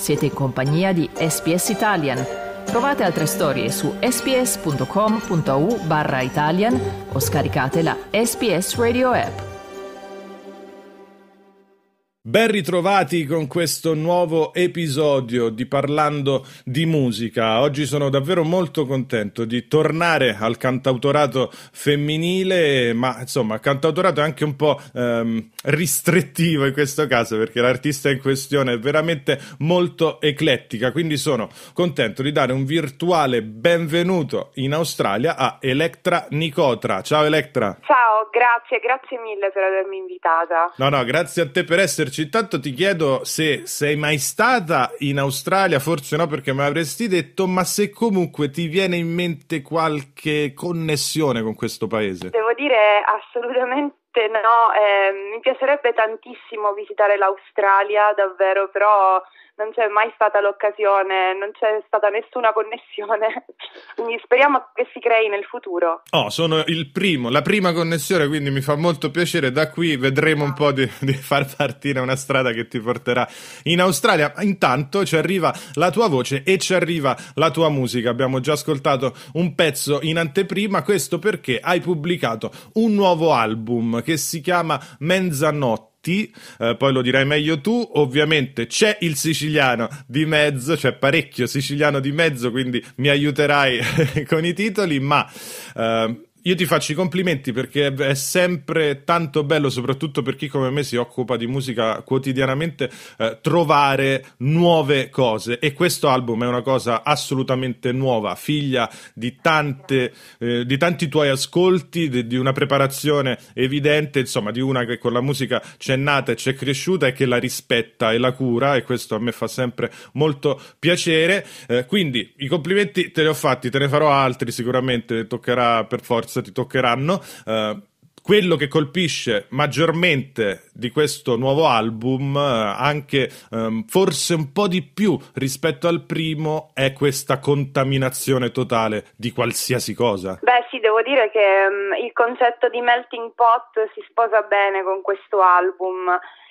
Siete in compagnia di SPS Italian. Trovate altre storie su sps.com.u barra Italian o scaricate la SPS Radio app. Ben ritrovati con questo nuovo episodio di Parlando di musica. Oggi sono davvero molto contento di tornare al cantautorato femminile, ma insomma, cantautorato è anche un po' ehm, ristrettivo in questo caso perché l'artista in questione è veramente molto eclettica, quindi sono contento di dare un virtuale benvenuto in Australia a Electra Nicotra. Ciao Electra. Ciao, grazie, grazie mille per avermi invitata. No, no, grazie a te per esserci Ricci, intanto ti chiedo se sei mai stata in Australia, forse no perché me l'avresti detto, ma se comunque ti viene in mente qualche connessione con questo paese. Devo dire assolutamente no, eh, mi piacerebbe tantissimo visitare l'Australia, davvero, però non c'è mai stata l'occasione, non c'è stata nessuna connessione. Quindi speriamo che si crei nel futuro. Oh, sono il primo, la prima connessione, quindi mi fa molto piacere. Da qui vedremo un po' di, di far partire una strada che ti porterà in Australia. Intanto ci arriva la tua voce e ci arriva la tua musica. Abbiamo già ascoltato un pezzo in anteprima, questo perché hai pubblicato un nuovo album che si chiama Mezzanotte T, eh, poi lo dirai meglio tu. Ovviamente c'è il siciliano di mezzo, c'è parecchio siciliano di mezzo, quindi mi aiuterai con i titoli, ma eh, io ti faccio i complimenti perché è sempre tanto bello, soprattutto per chi come me si occupa di musica quotidianamente, eh, trovare nuove cose. E questo album è una cosa assolutamente nuova, figlia di, tante, eh, di tanti tuoi ascolti, di, di, una preparazione evidente, insomma, di una che con la musica c'è nata e c'è cresciuta e che la rispetta e la cura. E questo a me fa sempre molto piacere. Eh, quindi i complimenti te li ho fatti, te ne farò altri sicuramente, toccherà per forza forse ti toccheranno. Uh, quello che colpisce maggiormente di questo nuovo album, eh, anche um, forse un po' di più rispetto al primo, è questa contaminazione totale di qualsiasi cosa. Beh sì, devo dire che um, il concetto di melting pot si sposa bene con questo album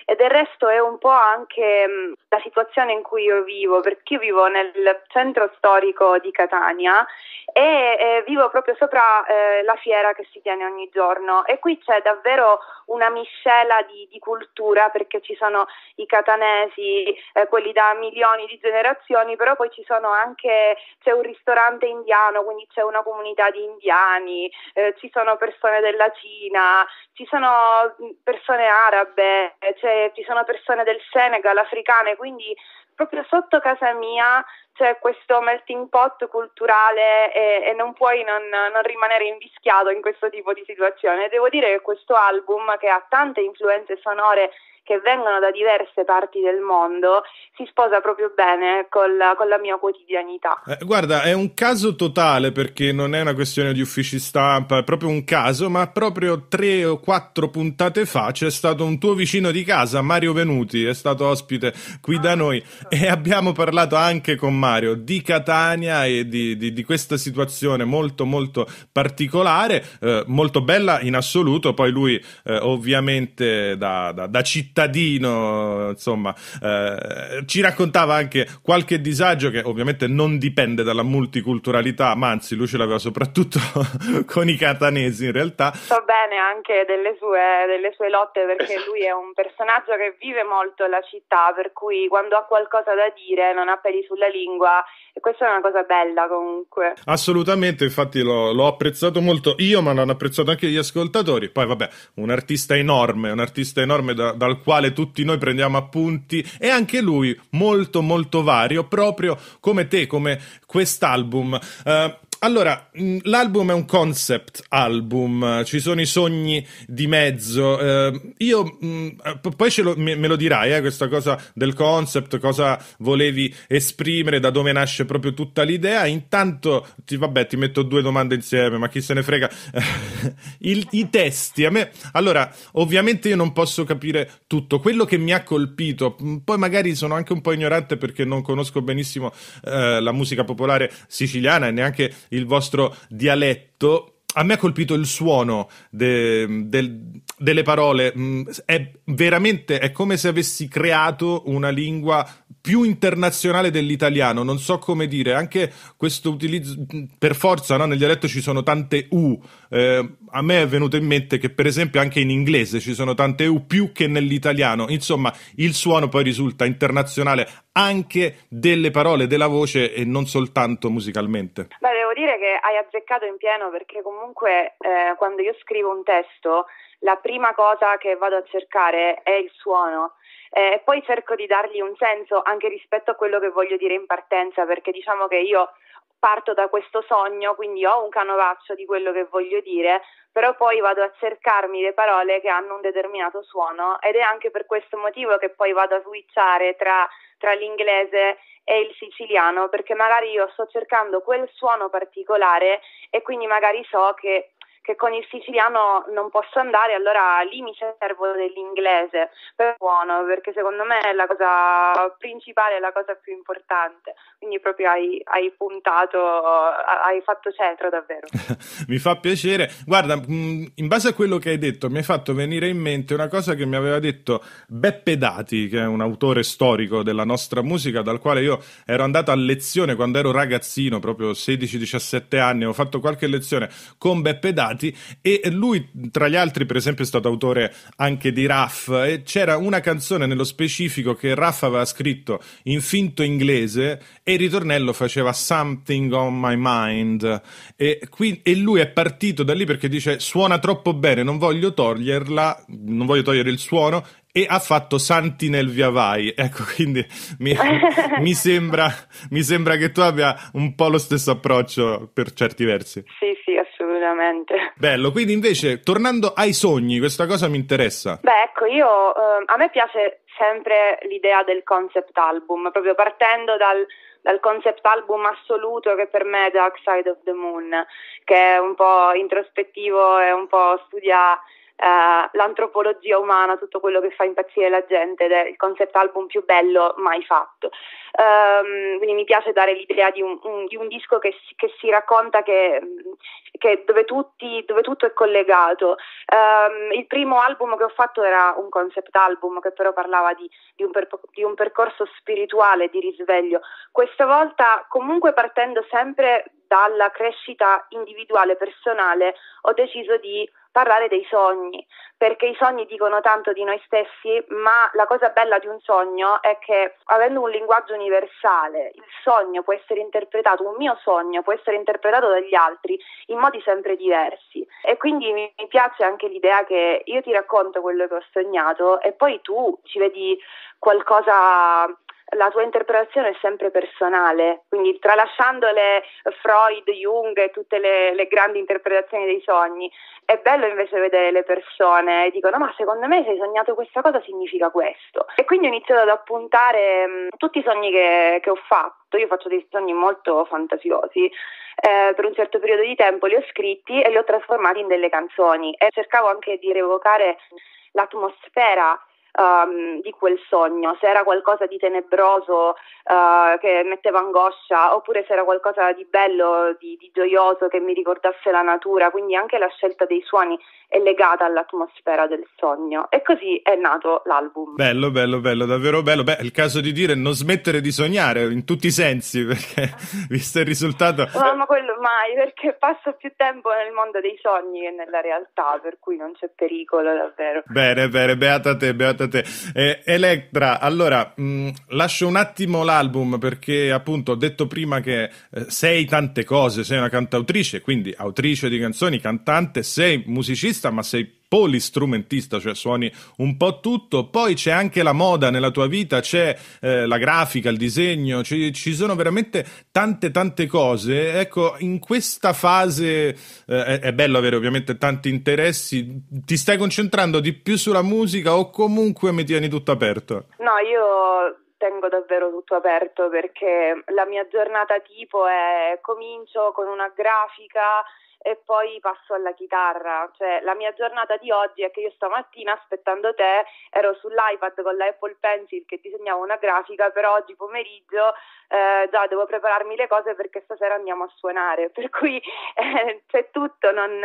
e del resto è un po' anche mm, la situazione in cui io vivo, perché io vivo nel centro storico di Catania e eh, vivo proprio sopra eh, la fiera che si tiene ogni giorno e qui c'è davvero una miscela di, di cultura perché ci sono i catanesi, eh, quelli da milioni di generazioni, però poi ci sono anche, c'è un ristorante indiano, quindi c'è una comunità di indiani, eh, ci sono persone della Cina, ci sono mm, persone arabe, eh, cioè, ci sono persone del Senegal, africane, quindi proprio sotto casa mia c'è questo melting pot culturale e, e non puoi non, non, rimanere invischiato in questo tipo di situazione. Devo dire che questo album, che ha tante influenze sonore che vengono da diverse parti del mondo, si sposa proprio bene con la, con la mia quotidianità. Eh, guarda, è un caso totale perché non è una questione di uffici stampa, è proprio un caso, ma proprio tre o quattro puntate fa c'è stato un tuo vicino di casa, Mario Venuti, è stato ospite qui ah, da noi e abbiamo parlato anche con Mario di Catania e di, di, di questa situazione molto molto particolare, eh, molto bella in assoluto, poi lui eh, ovviamente da, da, da città cittadino, insomma, eh, ci raccontava anche qualche disagio che ovviamente non dipende dalla multiculturalità, ma anzi lui ce l'aveva soprattutto con i catanesi in realtà. So bene anche delle sue, delle sue lotte perché esatto. lui è un personaggio che vive molto la città, per cui quando ha qualcosa da dire non ha peli sulla lingua e questa è una cosa bella comunque. Assolutamente, infatti l'ho, l'ho apprezzato molto io, ma l'hanno apprezzato anche gli ascoltatori. Poi vabbè, un artista enorme, un artista enorme da, dal quale quale tutti noi prendiamo appunti e anche lui molto molto vario, proprio come te, come quest'album. Uh, allora, mm, l'album è un concept album, ci sono i sogni di mezzo. Eh, io mh, mm, eh, poi lo, me, me, lo dirai, eh, questa cosa del concept, cosa volevi esprimere, da dove nasce proprio tutta l'idea. Intanto, ti, vabbè, ti metto due domande insieme, ma chi se ne frega. Il, I testi, a me, allora, ovviamente io non posso capire tutto. Quello che mi ha colpito, mm, poi magari sono anche un po' ignorante perché non conosco benissimo eh, la musica popolare siciliana e neanche il vostro dialetto. A me ha colpito il suono de, de, delle parole, mm, è veramente è come se avessi creato una lingua più internazionale dell'italiano, non so come dire, anche questo utilizzo, per forza no? nel dialetto ci sono tante U, eh, a me è venuto in mente che per esempio anche in inglese ci sono tante U più che nell'italiano, insomma il suono poi risulta internazionale anche delle parole, della voce e non soltanto musicalmente. Beh, devo dire che hai azzeccato in pieno perché comunque eh, quando io scrivo un testo la prima cosa che vado a cercare è il suono eh, poi cerco di dargli un senso anche rispetto a quello che voglio dire in partenza, perché diciamo che io parto da questo sogno, quindi ho un canovaccio di quello che voglio dire, però poi vado a cercarmi le parole che hanno un determinato suono ed è anche per questo motivo che poi vado a switchare tra, tra l'inglese e il siciliano, perché magari io sto cercando quel suono particolare e quindi magari so che che con il siciliano non posso andare, allora lì mi servo dell'inglese, per buono, perché secondo me è la cosa principale, è la cosa più importante, quindi proprio hai, hai puntato, hai fatto centro davvero. mi fa piacere, guarda, mm, in base a quello che hai detto mi hai fatto venire in mente una cosa che mi aveva detto Beppe Dati, che è un autore storico della nostra musica, dal quale io ero andato a lezione quando ero ragazzino, proprio 16-17 anni, ho fatto qualche lezione con Beppe Dati, importanti e lui tra gli altri per esempio è stato autore anche di Raff e c'era una canzone nello specifico che Raff aveva scritto in finto inglese e il ritornello faceva Something on my mind e, qui, e lui è partito da lì perché dice suona troppo bene, non voglio toglierla, non voglio togliere il suono e ha fatto Santi nel Via Vai. Ecco, quindi mi, mi, sembra, mi, sembra, che tu abbia un po' lo stesso approccio per certi versi. Sì, sì, assolutamente. Bello, quindi invece tornando ai sogni, questa cosa mi interessa. Beh, ecco, io eh, a me piace sempre l'idea del concept album, proprio partendo dal, dal concept album assoluto che per me è Dark Side of the Moon, che è un po' introspettivo e un po' studia eh, l'antropologia umana, tutto quello che fa impazzire la gente ed è il concept album più bello mai fatto. Um, quindi mi piace dare l'idea di un, un, di un disco che, che, si racconta che, che dove, tutti, dove, tutto è collegato. Um, il primo album che ho fatto era un concept album che però parlava di, di, un, perpo, di un percorso spirituale di risveglio. Questa volta comunque partendo sempre dalla crescita individuale, personale, ho deciso di parlare dei sogni, perché i sogni dicono tanto di noi stessi, ma la cosa bella di un sogno è che avendo un linguaggio universale, il sogno può essere interpretato, un mio sogno può essere interpretato dagli altri in modi sempre diversi e quindi mi piace anche l'idea che io ti racconto quello che ho sognato e poi tu ci vedi qualcosa la tua interpretazione è sempre personale, quindi tralasciandole Freud, Jung e tutte le, le, grandi interpretazioni dei sogni, è bello invece vedere le persone e dicono ma secondo me se hai sognato questa cosa significa questo. E quindi ho iniziato ad appuntare mh, mm, tutti i sogni che, che ho fatto, io faccio dei sogni molto fantasiosi. Eh, per un certo periodo di tempo li ho scritti e li ho trasformati in delle canzoni e cercavo anche di revocare l'atmosfera um, di quel sogno, se era qualcosa di tenebroso uh, che metteva angoscia oppure se era qualcosa di bello, di, di gioioso che mi ricordasse la natura, quindi anche la scelta dei suoni è legata all'atmosfera del sogno. E così è nato l'album. Bello, bello, bello, davvero bello. Beh, è il caso di dire non smettere di sognare in tutti i sensi, perché visto il risultato. No, ma quello mai, perché passo più tempo nel mondo dei sogni che nella realtà, per cui non c'è pericolo, davvero. Bene, bene, beata te, beata te. Eh, Electra, allora mh, mm, lascio un attimo l'album perché appunto ho detto prima che eh, sei tante cose, sei una cantautrice, quindi autrice di canzoni, cantante, sei musicista strumentista, ma sei polistrumentista, cioè suoni un po' tutto. Poi c'è anche la moda nella tua vita, c'è eh, la grafica, il disegno, ci, ci, sono veramente tante tante cose. Ecco, in questa fase eh, è, bello avere ovviamente tanti interessi. Ti stai concentrando di più sulla musica o comunque mi tieni tutto aperto? No, io tengo davvero tutto aperto perché la mia giornata tipo è comincio con una grafica e poi passo alla chitarra. Cioè, la mia giornata di oggi è che io stamattina aspettando te ero sull'iPad con l'Apple Pencil che disegnavo una grafica, però oggi pomeriggio eh, già devo prepararmi le cose perché stasera andiamo a suonare. Per cui eh, c'è tutto, non,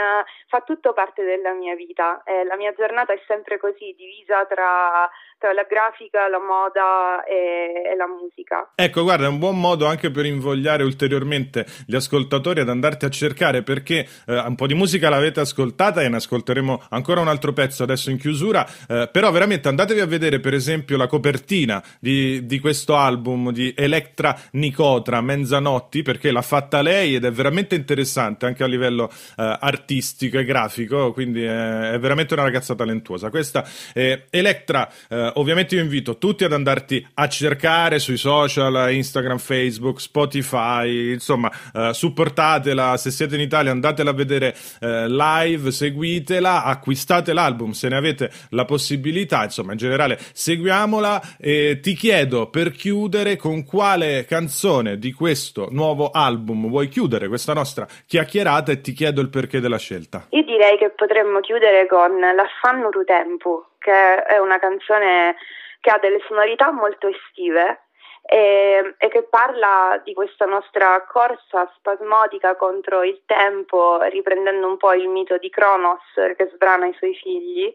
fa tutto parte della mia vita. Eh, la mia giornata è sempre così, divisa tra, tra la grafica, la moda e, e la musica. Ecco, guarda, è un buon modo anche per invogliare ulteriormente gli ascoltatori ad andarti a cercare perché eh, un po' di musica l'avete ascoltata e ne ascolteremo ancora un altro pezzo adesso in chiusura, eh, però veramente andatevi a vedere per esempio la copertina di, di questo album di Electra Nicotra, Mezzanotti, perché l'ha fatta lei ed è veramente interessante anche a livello eh, artistico e grafico, quindi è, è, veramente una ragazza talentuosa. Questa è Electra, eh, ovviamente io invito tutti ad andarti a cercare sui social, Instagram, Facebook, Spotify, insomma eh, supportatela, se siete in Italia andate andatela a vedere eh, live, seguitela, acquistate l'album se ne avete la possibilità, insomma in generale seguiamola e ti chiedo per chiudere con quale canzone di questo nuovo album vuoi chiudere questa nostra chiacchierata e ti chiedo il perché della scelta. Io direi che potremmo chiudere con L'affanno tu tempo, che è una canzone che ha delle sonorità molto estive e, ehm, e, che parla di questa nostra corsa spasmodica contro il tempo, riprendendo un po' il mito di Cronos che sbrana i suoi figli,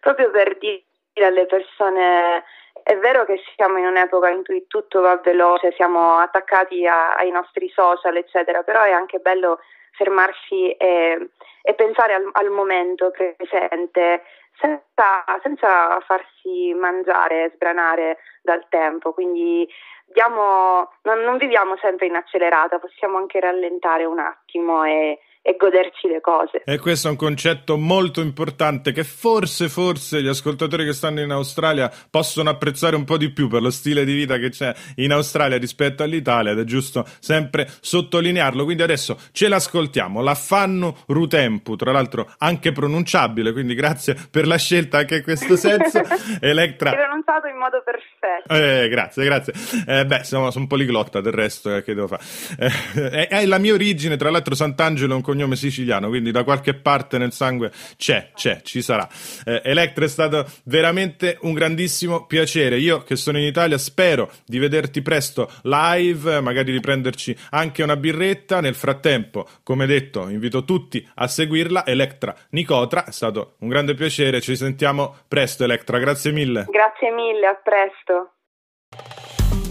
proprio per dire alle persone è vero che siamo in un'epoca in cui tutto va veloce, siamo attaccati a, ai nostri social, eccetera, però è anche bello fermarsi e, e pensare al, al, momento presente senza, senza farsi mangiare, sbranare dal tempo, quindi diamo, non, non viviamo sempre in accelerata, possiamo anche rallentare un attimo e e goderci le cose. E questo è un concetto molto importante che forse, forse gli ascoltatori che stanno in Australia possono apprezzare un po' di più per lo stile di vita che c'è in Australia rispetto all'Italia ed è giusto sempre sottolinearlo. Quindi adesso ce l'ascoltiamo, l'affanno Rutempu, tra l'altro anche pronunciabile, quindi grazie per la scelta anche in questo senso. Electra. Hai pronunciato in modo perfetto. Eh, grazie, grazie. Eh, beh, sono, sono poliglotta del resto eh, che devo fare. Eh, è la mia origine, tra l'altro Sant'Angelo è un cognome siciliano, quindi da qualche parte nel sangue c'è, c'è, ci sarà. Eh, Electra è stato veramente un grandissimo piacere. Io che sono in Italia spero di vederti presto live, magari di prenderci anche una birretta. Nel frattempo, come detto, invito tutti a seguirla. Electra Nicotra, è stato un grande piacere, ci sentiamo presto Electra, grazie mille. Grazie mille, a presto.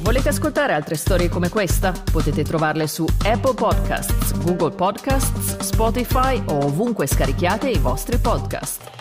Volete ascoltare altre storie come questa? Potete trovarle su Apple Podcasts, Google Podcasts, Spotify o ovunque scarichiate i vostri podcast.